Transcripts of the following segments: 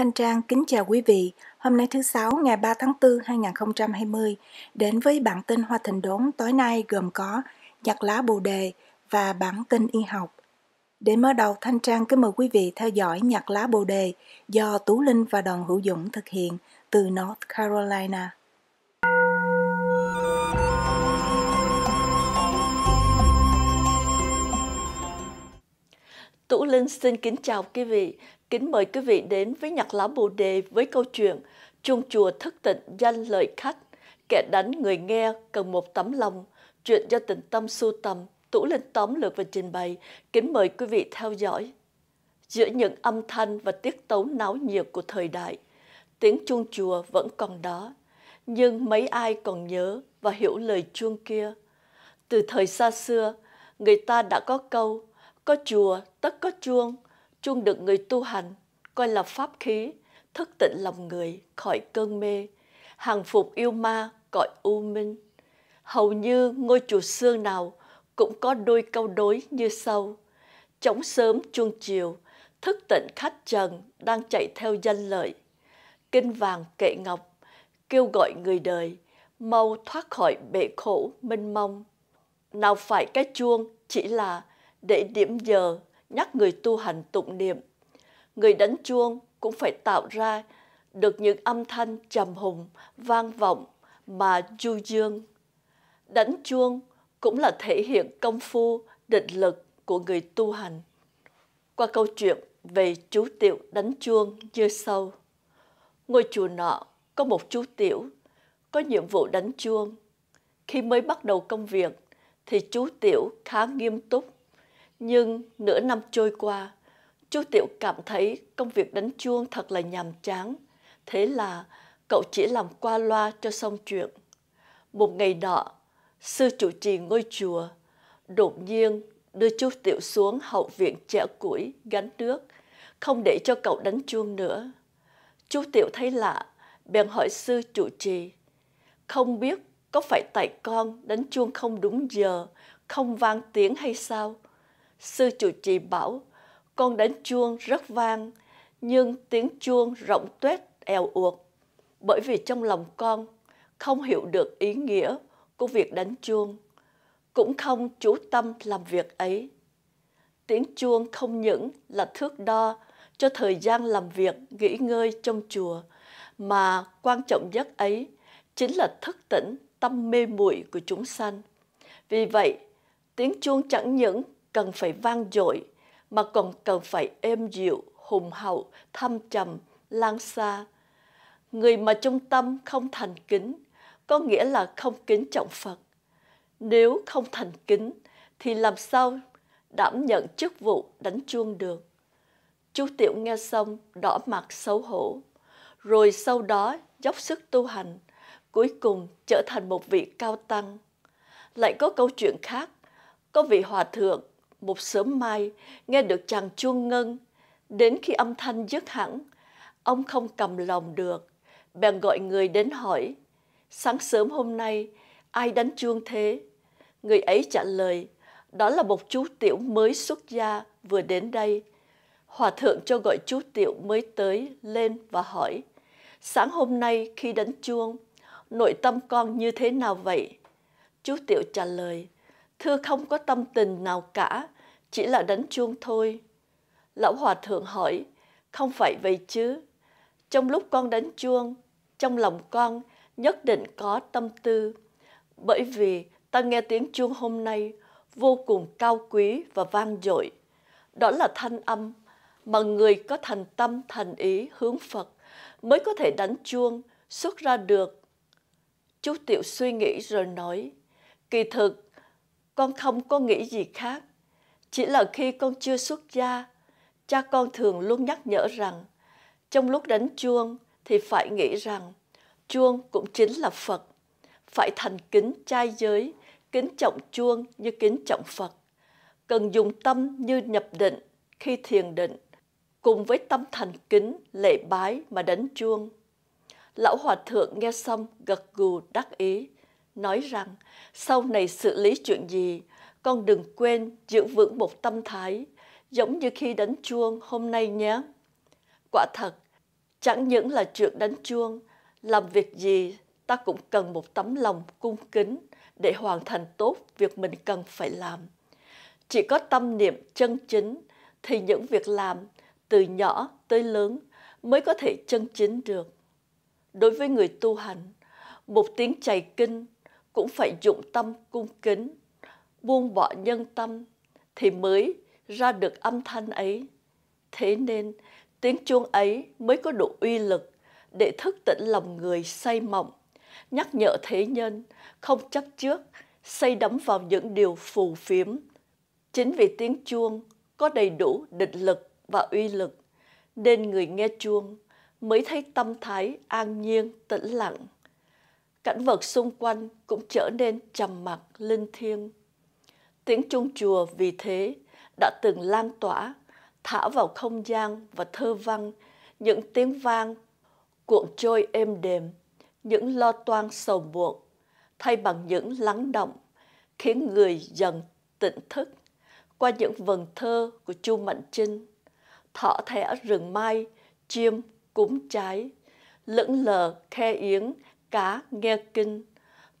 Thanh Trang kính chào quý vị. Hôm nay thứ Sáu ngày 3 tháng 4 2020 đến với bản tin Hoa Thịnh Đốn tối nay gồm có nhạc lá bồ đề và bản tin y học. Để mở đầu Thanh Trang kính mời quý vị theo dõi nhạc lá bồ đề do Tú Linh và đoàn hữu Dũng thực hiện từ North Carolina. Tú Linh xin kính chào quý vị. Kính mời quý vị đến với nhạc lá bồ đề với câu chuyện Chuông chùa thức tịnh danh lợi khách, kẻ đánh người nghe cần một tấm lòng, chuyện do tình tâm su tầm, tủ lên tóm lược và trình bày. Kính mời quý vị theo dõi. Giữa những âm thanh và tiết tấu náo nhiệt của thời đại, tiếng chuông chùa vẫn còn đó, nhưng mấy ai còn nhớ và hiểu lời chuông kia. Từ thời xa xưa, người ta đã có câu, có chùa tất có chuông, chuông được người tu hành coi là pháp khí thức tỉnh lòng người khỏi cơn mê hàng phục yêu ma gọi u minh hầu như ngôi chùa xưa nào cũng có đôi câu đối như sau chống sớm chuông chiều thức tỉnh khách trần đang chạy theo danh lợi kinh vàng kệ ngọc kêu gọi người đời mau thoát khỏi bể khổ mênh mông nào phải cái chuông chỉ là để điểm giờ nhắc người tu hành tụng niệm. Người đánh chuông cũng phải tạo ra được những âm thanh trầm hùng, vang vọng mà du dương. Đánh chuông cũng là thể hiện công phu, định lực của người tu hành. Qua câu chuyện về chú tiểu đánh chuông như sau. Ngôi chùa nọ có một chú tiểu có nhiệm vụ đánh chuông. Khi mới bắt đầu công việc thì chú tiểu khá nghiêm túc nhưng nửa năm trôi qua, chú Tiểu cảm thấy công việc đánh chuông thật là nhàm chán. Thế là cậu chỉ làm qua loa cho xong chuyện. Một ngày đó, sư chủ trì ngôi chùa đột nhiên đưa chú Tiểu xuống hậu viện chẻ củi gánh nước, không để cho cậu đánh chuông nữa. Chú Tiểu thấy lạ, bèn hỏi sư chủ trì. Không biết có phải tại con đánh chuông không đúng giờ, không vang tiếng hay sao? Sư chủ trì bảo, con đánh chuông rất vang, nhưng tiếng chuông rộng tuét eo uột, bởi vì trong lòng con không hiểu được ý nghĩa của việc đánh chuông, cũng không chú tâm làm việc ấy. Tiếng chuông không những là thước đo cho thời gian làm việc nghỉ ngơi trong chùa, mà quan trọng nhất ấy chính là thức tỉnh tâm mê muội của chúng sanh. Vì vậy, tiếng chuông chẳng những cần phải vang dội mà còn cần phải êm dịu, hùng hậu, thâm trầm, lang xa. Người mà trung tâm không thành kính có nghĩa là không kính trọng Phật. Nếu không thành kính thì làm sao đảm nhận chức vụ đánh chuông được? Chú Tiểu nghe xong đỏ mặt xấu hổ, rồi sau đó dốc sức tu hành, cuối cùng trở thành một vị cao tăng. Lại có câu chuyện khác, có vị hòa thượng một sớm mai nghe được chàng chuông ngân đến khi âm thanh dứt hẳn ông không cầm lòng được bèn gọi người đến hỏi sáng sớm hôm nay ai đánh chuông thế người ấy trả lời đó là một chú tiểu mới xuất gia vừa đến đây hòa thượng cho gọi chú tiểu mới tới lên và hỏi sáng hôm nay khi đánh chuông nội tâm con như thế nào vậy chú tiểu trả lời Thưa không có tâm tình nào cả, chỉ là đánh chuông thôi. Lão Hòa Thượng hỏi, không phải vậy chứ. Trong lúc con đánh chuông, trong lòng con nhất định có tâm tư. Bởi vì ta nghe tiếng chuông hôm nay vô cùng cao quý và vang dội. Đó là thanh âm mà người có thành tâm thành ý hướng Phật mới có thể đánh chuông xuất ra được. Chú Tiểu suy nghĩ rồi nói, kỳ thực con không có nghĩ gì khác chỉ là khi con chưa xuất gia cha con thường luôn nhắc nhở rằng trong lúc đánh chuông thì phải nghĩ rằng chuông cũng chính là phật phải thành kính trai giới kính trọng chuông như kính trọng phật cần dùng tâm như nhập định khi thiền định cùng với tâm thành kính lệ bái mà đánh chuông lão hòa thượng nghe xong gật gù đắc ý nói rằng sau này xử lý chuyện gì, con đừng quên giữ vững một tâm thái, giống như khi đánh chuông hôm nay nhé. Quả thật, chẳng những là chuyện đánh chuông, làm việc gì ta cũng cần một tấm lòng cung kính để hoàn thành tốt việc mình cần phải làm. Chỉ có tâm niệm chân chính thì những việc làm từ nhỏ tới lớn mới có thể chân chính được. Đối với người tu hành, một tiếng chày kinh cũng phải dụng tâm cung kính, buông bỏ nhân tâm thì mới ra được âm thanh ấy. Thế nên tiếng chuông ấy mới có độ uy lực để thức tỉnh lòng người say mộng, nhắc nhở thế nhân không chấp trước, say đắm vào những điều phù phiếm. Chính vì tiếng chuông có đầy đủ định lực và uy lực, nên người nghe chuông mới thấy tâm thái an nhiên tĩnh lặng cảnh vật xung quanh cũng trở nên trầm mặc linh thiêng. Tiếng chuông chùa vì thế đã từng lan tỏa, thả vào không gian và thơ văn những tiếng vang cuộn trôi êm đềm, những lo toan sầu muộn thay bằng những lắng động khiến người dần tỉnh thức qua những vần thơ của Chu Mạnh Trinh, thỏ thẻ rừng mai, chiêm, cúng trái, lững lờ, khe yến cá nghe kinh,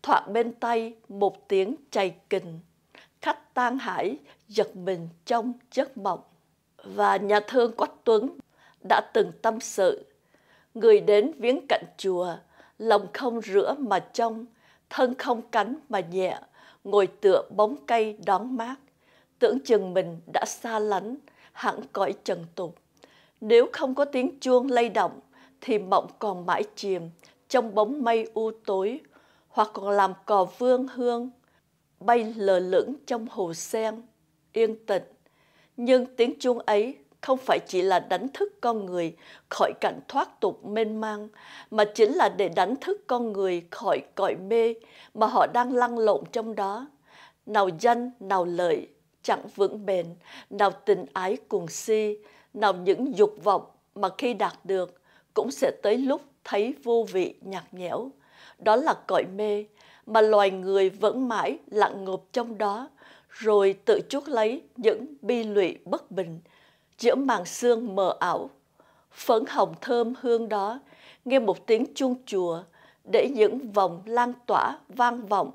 thoạt bên tay một tiếng chày kình, khách tan hải giật mình trong giấc mộng. Và nhà thương Quách Tuấn đã từng tâm sự, người đến viếng cạnh chùa, lòng không rửa mà trong, thân không cánh mà nhẹ, ngồi tựa bóng cây đón mát, tưởng chừng mình đã xa lánh, hẳn cõi trần tục. Nếu không có tiếng chuông lay động, thì mộng còn mãi chìm trong bóng mây u tối hoặc còn làm cò vương hương bay lờ lững trong hồ sen yên tĩnh nhưng tiếng chuông ấy không phải chỉ là đánh thức con người khỏi cảnh thoát tục mênh mang mà chính là để đánh thức con người khỏi cõi mê mà họ đang lăn lộn trong đó nào danh nào lợi chẳng vững bền nào tình ái cuồng si nào những dục vọng mà khi đạt được cũng sẽ tới lúc thấy vô vị nhạt nhẽo. Đó là cõi mê mà loài người vẫn mãi lặng ngộp trong đó, rồi tự chuốc lấy những bi lụy bất bình giữa màn xương mờ ảo. Phấn hồng thơm hương đó, nghe một tiếng chuông chùa để những vòng lan tỏa vang vọng,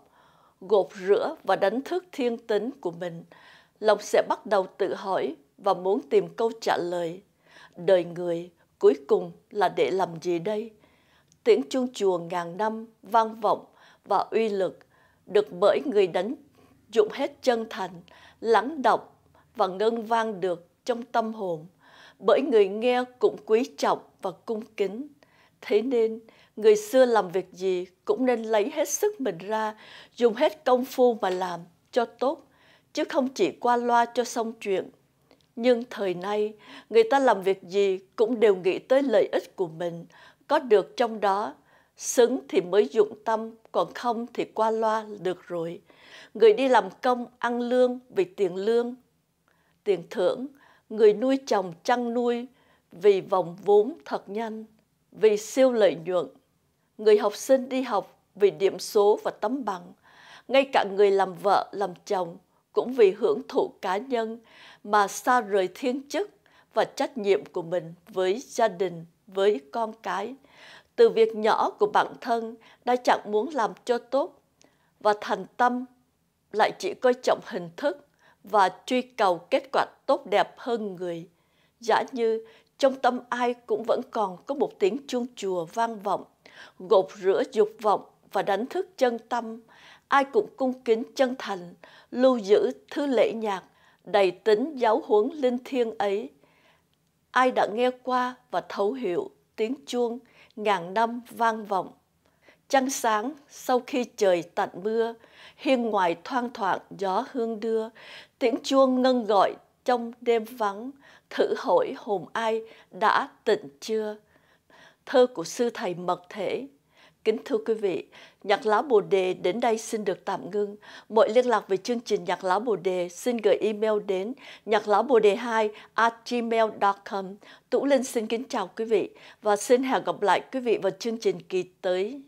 gột rửa và đánh thức thiên tính của mình. Lòng sẽ bắt đầu tự hỏi và muốn tìm câu trả lời. Đời người Cuối cùng là để làm gì đây? Tiếng chuông chùa ngàn năm vang vọng và uy lực được bởi người đánh dụng hết chân thành, lắng động và ngân vang được trong tâm hồn, bởi người nghe cũng quý trọng và cung kính. Thế nên, người xưa làm việc gì cũng nên lấy hết sức mình ra, dùng hết công phu mà làm cho tốt, chứ không chỉ qua loa cho xong chuyện nhưng thời nay, người ta làm việc gì cũng đều nghĩ tới lợi ích của mình, có được trong đó, xứng thì mới dụng tâm, còn không thì qua loa được rồi. Người đi làm công ăn lương vì tiền lương, tiền thưởng, người nuôi chồng chăn nuôi vì vòng vốn thật nhanh, vì siêu lợi nhuận. Người học sinh đi học vì điểm số và tấm bằng, ngay cả người làm vợ, làm chồng cũng vì hưởng thụ cá nhân mà xa rời thiên chức và trách nhiệm của mình với gia đình, với con cái. Từ việc nhỏ của bản thân đã chẳng muốn làm cho tốt và thành tâm lại chỉ coi trọng hình thức và truy cầu kết quả tốt đẹp hơn người. Giả như trong tâm ai cũng vẫn còn có một tiếng chuông chùa vang vọng, gột rửa dục vọng và đánh thức chân tâm ai cũng cung kính chân thành, lưu giữ thứ lễ nhạc đầy tính giáo huấn linh thiêng ấy. Ai đã nghe qua và thấu hiểu tiếng chuông ngàn năm vang vọng. Trăng sáng sau khi trời tạnh mưa, hiên ngoài thoang thoảng gió hương đưa, tiếng chuông ngân gọi trong đêm vắng, thử hỏi hồn ai đã tỉnh chưa. Thơ của sư thầy Mật Thể Kính thưa quý vị, Nhạc Lão Bồ Đề đến đây xin được tạm ngưng. Mọi liên lạc về chương trình Nhạc Lão Bồ Đề xin gửi email đến nhạc lão bồ đề 2 gmail.com. Tủ Linh xin kính chào quý vị và xin hẹn gặp lại quý vị vào chương trình kỳ tới.